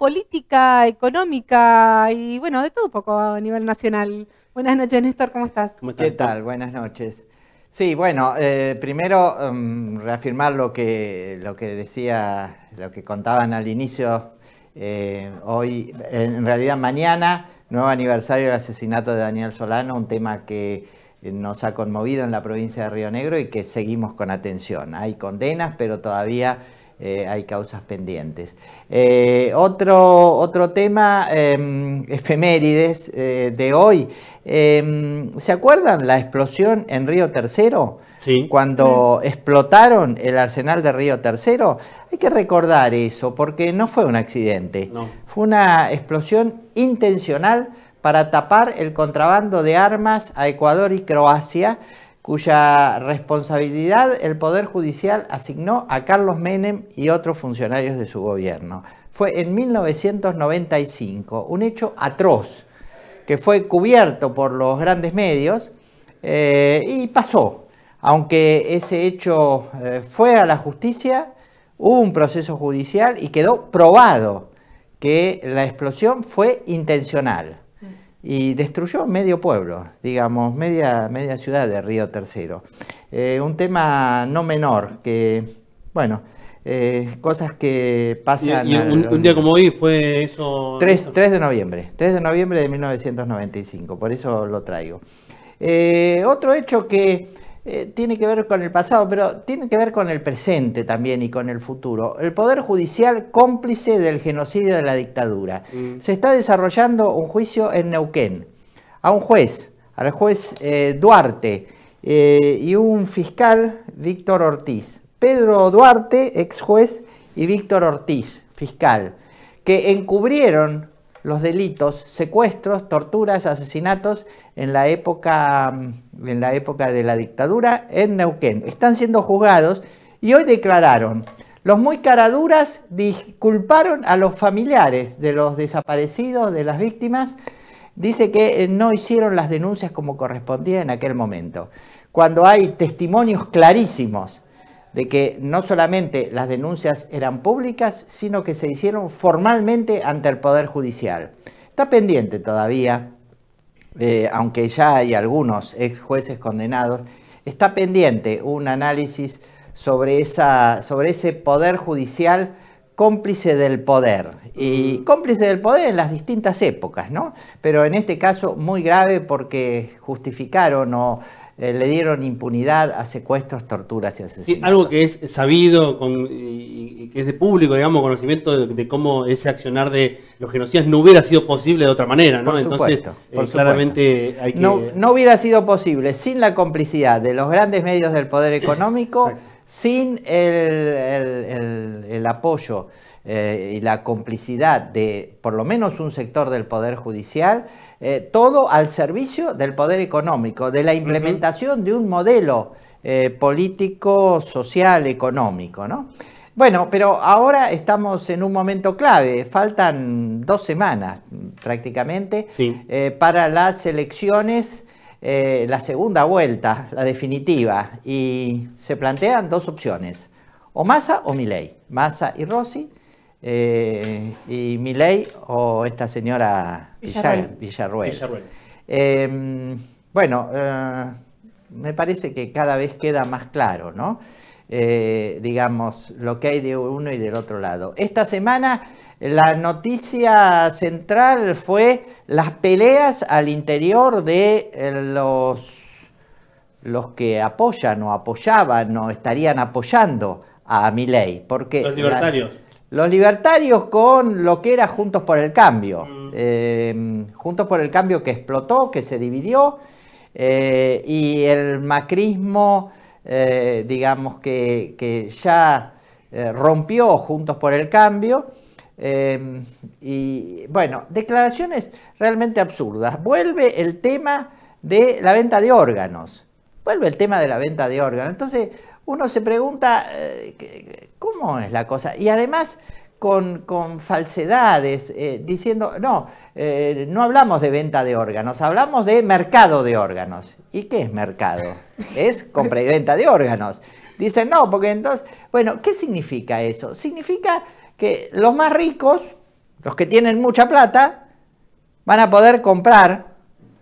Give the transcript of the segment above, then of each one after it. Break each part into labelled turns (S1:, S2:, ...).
S1: política, económica y bueno, de todo un poco a nivel nacional. Buenas noches, Néstor, ¿cómo estás? ¿Qué tal?
S2: Buenas noches. Sí, bueno, eh, primero em, reafirmar lo que, lo que decía, lo que contaban al inicio eh, hoy, en realidad mañana, nuevo aniversario del asesinato de Daniel Solano, un tema que eh, nos ha conmovido en la provincia de Río Negro y que seguimos con atención. Hay condenas, pero todavía eh, hay causas pendientes. Eh, otro, otro tema, em, efemérides eh, de hoy. Em, ¿Se acuerdan la explosión en Río Tercero? Sí. Cuando mm. explotaron el arsenal de Río Tercero. Hay que recordar eso, porque no fue un accidente. Fue una explosión intencional para tapar el contrabando de armas a Ecuador y Croacia cuya responsabilidad el Poder Judicial asignó a Carlos Menem y otros funcionarios de su gobierno. Fue en 1995, un hecho atroz que fue cubierto por los grandes medios eh, y pasó. Aunque ese hecho eh, fue a la justicia, hubo un proceso judicial y quedó probado que la explosión fue intencional y destruyó medio pueblo, digamos, media, media ciudad de Río Tercero. Eh, un tema no menor, que, bueno, eh, cosas que pasan... un, día como
S1: hoy fue eso... 3, de
S2: noviembre, 3 de noviembre de 1995, por eso lo traigo. Eh, otro hecho que eh, tiene que ver con el pasado, pero tiene que ver con el presente también y con el futuro. El Poder Judicial cómplice del genocidio de la dictadura. Mm. Se está desarrollando un juicio en Neuquén a un juez, al juez eh, Duarte eh, y un fiscal, Víctor Ortiz. Pedro Duarte, ex juez, y Víctor Ortiz, fiscal, que encubrieron los delitos, secuestros, torturas, asesinatos en la época, mm, en la época de la dictadura en Neuquén. Están siendo juzgados y hoy declararon. Los muy caraduras disculparon a los familiares de los desaparecidos, de las víctimas. Dice que eh, no hicieron las denuncias como correspondía en aquel momento. Cuando hay testimonios clarísimos de que no solamente las denuncias eran públicas, sino que se hicieron formalmente ante el Poder Judicial. Está pendiente todavía, eh, aunque ya hay algunos ex jueces condenados, está pendiente un análisis sobre, sobre ese Poder Judicial cómplice del poder. Y cómplice del poder en las distintas épocas, ¿no? Pero en este caso muy grave porque justificaron o eh, le dieron impunidad a secuestros, torturas y asesinatos.
S1: algo que es sabido con, y, que es de público, digamos, conocimiento de, cómo ese accionar de los genocidas no hubiera sido posible de otra manera, ¿no? Entonces, eh, claramente hay que... No,
S2: no, hubiera sido posible sin la complicidad de los grandes medios del poder económico, sin el, el apoyo eh, y la complicidad de por lo menos un sector del Poder Judicial, eh, todo al servicio del Poder Económico, de la implementación de un modelo eh, político, social, económico. ¿no? Bueno, pero ahora estamos en un momento clave, faltan dos semanas prácticamente para las elecciones. la segunda vuelta, la definitiva, y se plantean dos opciones, o Massa o Milei, Massa y Rossi, eh, y Milei o esta señora Villarruel. Em, bueno, eh, me parece que cada vez queda más claro, ¿no? Eh, digamos, lo que hay de uno y del otro lado. Esta semana la noticia central fue las peleas al interior de eh, los, los que apoyan o apoyaban o estarían apoyando a Milei. Porque los libertarios. Los libertarios con lo que era Juntos por el Cambio. Mm. Eh, Juntos por el Cambio que explotó, que se dividió, eh, y el macrismo, eh, digamos que, que ya rompió Juntos por el Cambio. y bueno, declaraciones realmente absurdas. Vuelve el tema de la venta de órganos. Vuelve el tema de la venta de órganos. Entonces, uno se pregunta, eh, ¿cómo es la cosa? Y además con, falsedades, eh, diciendo, no, eh, no hablamos de venta de órganos, hablamos de mercado de órganos. ¿Y qué es mercado? Es compra y venta de órganos. Dicen, no, porque entonces, bueno, ¿qué significa eso? Significa que los más ricos, los que tienen mucha plata, van a poder comprar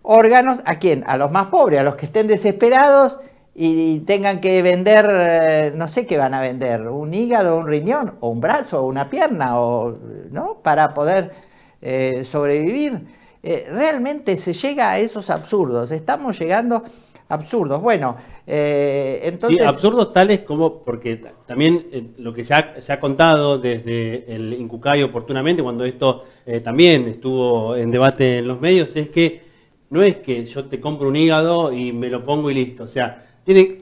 S2: órganos a quién? A los más pobres, a los que estén desesperados y tengan que vender, eh, no sé qué van a vender, un hígado, un riñón, o un brazo, o una pierna, o, ¿no? para poder eh, sobrevivir. Eh, realmente se llega a esos absurdos, estamos llegando a absurdos. Bueno, entonces... Sí, absurdos
S1: tales como, porque también lo que se ha, se contado desde el Incucay oportunamente, cuando esto también estuvo en debate en los medios, es que no es que yo te compro un hígado y me lo pongo y listo, o sea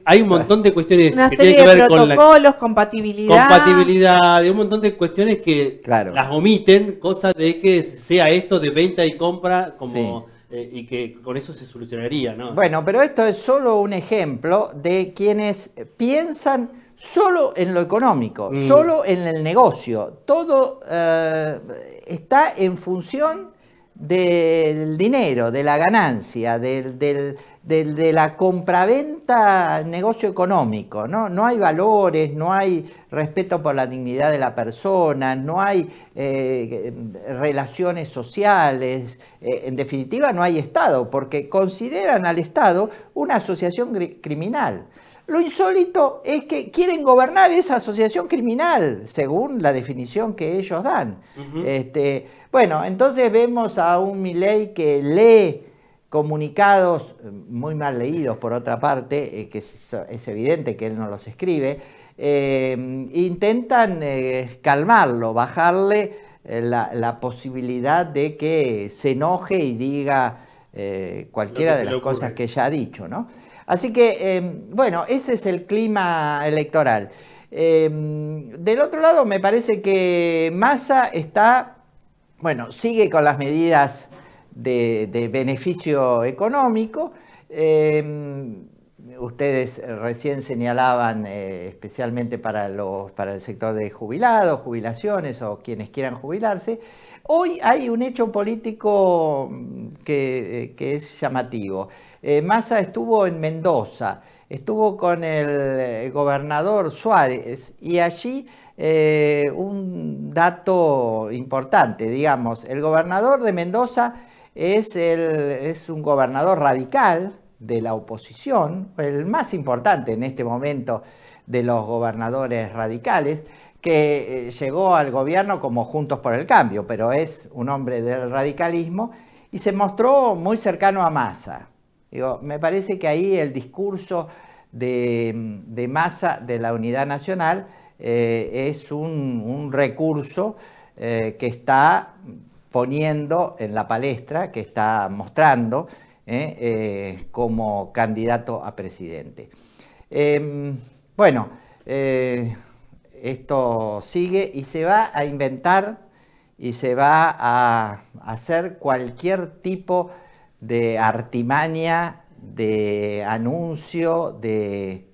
S1: hay un montón de cuestiones Una que serie que de ver con la
S2: compatibilidad.
S1: Compatibilidad, de un montón de cuestiones que las omiten, cosas de que sea esto de venta y compra como... Eh, y que con eso se solucionaría, ¿no?
S2: Bueno, pero esto es solo un ejemplo de quienes piensan solo en lo económico, mm. solo en el negocio. Todo eh, está en función del dinero, de la ganancia, del de, la compraventa negocio económico, ¿no? No hay valores, no hay respeto por la dignidad de la persona, no hay eh, relaciones sociales, eh, en definitiva no hay Estado, porque consideran al Estado una asociación criminal. Lo insólito es que quieren gobernar esa asociación criminal, según la definición que ellos dan. este, bueno, entonces vemos a un Milei que lee comunicados eh, muy mal leídos por otra parte, eh, que es, evidente que él no los escribe, eh, intentan calmarlo, bajarle la, la, posibilidad de que se enoje y diga cualquiera de las cosas que ya ha dicho. ¿no? Así que, bueno, ese es el clima electoral. del otro lado, me parece que Massa está, bueno, sigue con las medidas de, beneficio económico. Em, ustedes recién señalaban, eh, especialmente para, el sector de jubilados, jubilaciones o quienes quieran jubilarse, hoy hay un hecho político mm, eh, que, es llamativo. Eh, Massa estuvo en Mendoza, estuvo con el gobernador Suárez y allí un dato importante, digamos, el gobernador de Mendoza es, es un gobernador radical de la oposición, el más importante en este momento de los gobernadores radicales, que eh, llegó al gobierno como Juntos por el Cambio, pero es un hombre del radicalismo y se mostró muy cercano a Massa. me parece que ahí el discurso de, de Massa de la Unidad Nacional eh, es un, recurso eh, que está poniendo en la palestra, que está mostrando ¿eh? Eh, como candidato a presidente. Em, bueno, eh, esto sigue y se va a inventar y se va a hacer cualquier tipo de artimaña, de anuncio, de...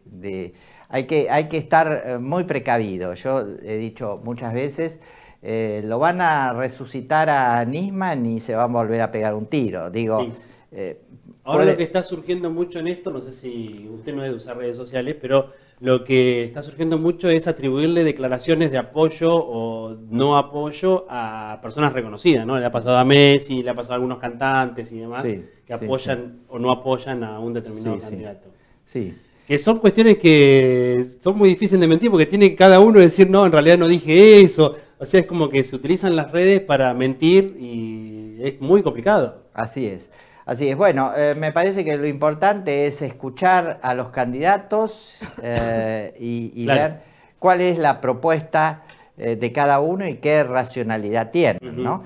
S2: Hay, que, hay que estar muy precavido. Yo he dicho muchas veces eh, lo van a resucitar a Nisman y se van a volver a pegar un tiro. Digo, eh, Ahora lo que
S1: está surgiendo mucho en esto, no sé si usted no debe usar redes sociales, pero lo que está surgiendo mucho es atribuirle declaraciones de apoyo o no apoyo a personas reconocidas, ¿no? Le ha pasado a Messi, le ha pasado a algunos cantantes y demás que apoyan o no apoyan a un determinado candidato. Sí. Que son cuestiones que son muy difíciles de mentir porque tiene cada uno decir, no, en realidad no dije eso. O es como que se utilizan las redes para
S2: mentir y es muy complicado. Así es. Así es, bueno, eh, me parece que lo importante es escuchar a los candidatos eh, y, ver cuál es la propuesta eh, de cada uno y qué racionalidad tiene. ¿no?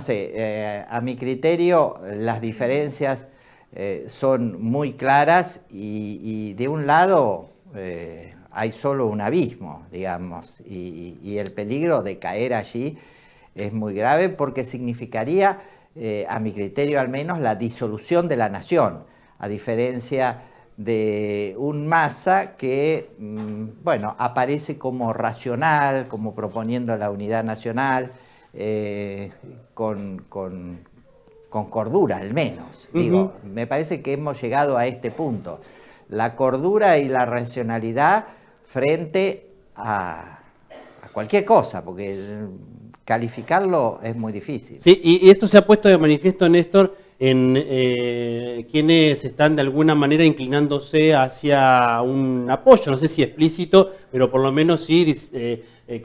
S2: sé, a mi criterio las diferencias son muy claras y de un lado hay solo un abismo, digamos, y, el peligro de caer allí es muy grave porque significaría, eh, a mi criterio al menos, la disolución de la nación, a diferencia de un masa que, mm, bueno, aparece como racional, como proponiendo la unidad nacional, eh, con, con, cordura al menos. Digo, me parece que hemos llegado a este punto. La cordura y la racionalidad frente a, cualquier cosa, porque calificarlo es muy difícil.
S1: Sí, y, esto se ha puesto de manifiesto, Néstor, en eh, quienes están de alguna manera inclinándose hacia un apoyo, no sé si explícito, pero por lo menos sí eh, eh,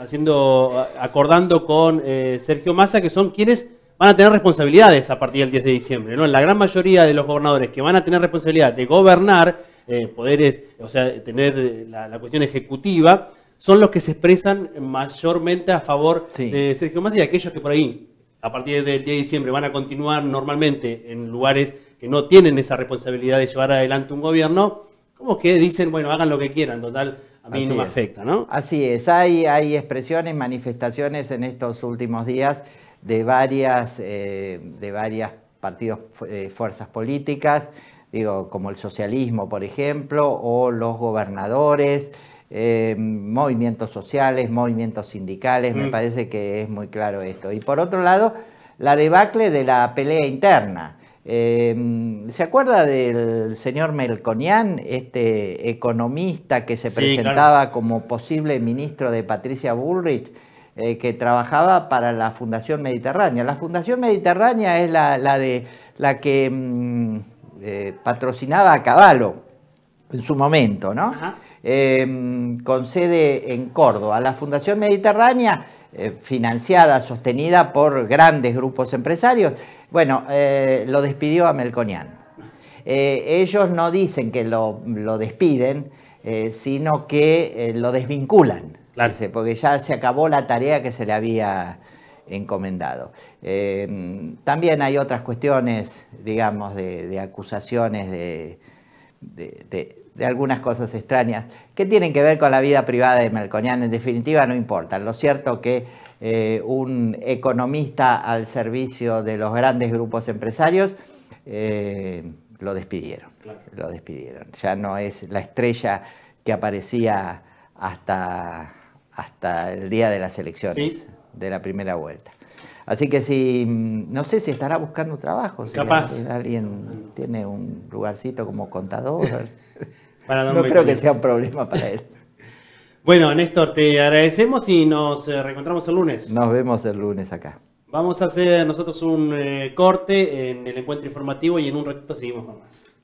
S1: haciendo, acordando con Sergio Massa, que son quienes van a tener responsabilidades a partir del 10 de diciembre. ¿no? La gran mayoría de los gobernadores que van a tener responsabilidad de gobernar eh, poderes, o sea, tener eh, la, cuestión ejecutiva, son los que se expresan mayormente a favor de Sergio Massa y aquellos que por ahí, a partir del 10 de diciembre, van a continuar normalmente en lugares que no tienen esa responsabilidad de llevar adelante un gobierno, como que dicen, bueno, hagan lo que quieran, total, a mí no me afecta,
S2: ¿no? Así es, hay, hay expresiones, manifestaciones en estos últimos días de varias, eh, de varias partidos, fuerzas políticas, digo, como el socialismo, por ejemplo, o los gobernadores, eh, movimientos sociales, movimientos sindicales, me mm. parece que es muy claro esto. Y por otro lado, la debacle de la pelea interna. Em, ¿Se acuerda del señor Melconian, este economista que se presentaba como posible ministro de Patricia Bullrich, eh, que trabajaba para la Fundación Mediterránea? La Fundación Mediterránea es la, de la que... Mm, eh, patrocinaba a Caballo en su momento, ¿no? Em, con sede en Córdoba. La Fundación Mediterránea, eh, financiada, sostenida por grandes grupos empresarios, bueno, eh, lo despidió a Melconian. ellos no dicen que lo, despiden, sino que lo desvinculan, porque ya se acabó la tarea que se le había encomendado. Em, también hay otras cuestiones, digamos, de, acusaciones, de, algunas cosas extrañas que tienen que ver con la vida privada de Melconian. En definitiva, no importa. Lo cierto que eh, un economista al servicio de los grandes grupos empresarios eh, lo despidieron. Lo despidieron. Ya no es la estrella que aparecía hasta, hasta el día de las elecciones, de la primera vuelta. Así que si, mm, no sé si estará buscando trabajo, si alguien tiene un lugarcito como contador.
S1: no creo que sea un
S2: problema para él.
S1: Bueno, Néstor, te agradecemos y nos eh, reencontramos el lunes. Nos
S2: vemos el lunes acá.
S1: Vamos a hacer nosotros un eh, corte en el encuentro informativo y en un ratito seguimos con más.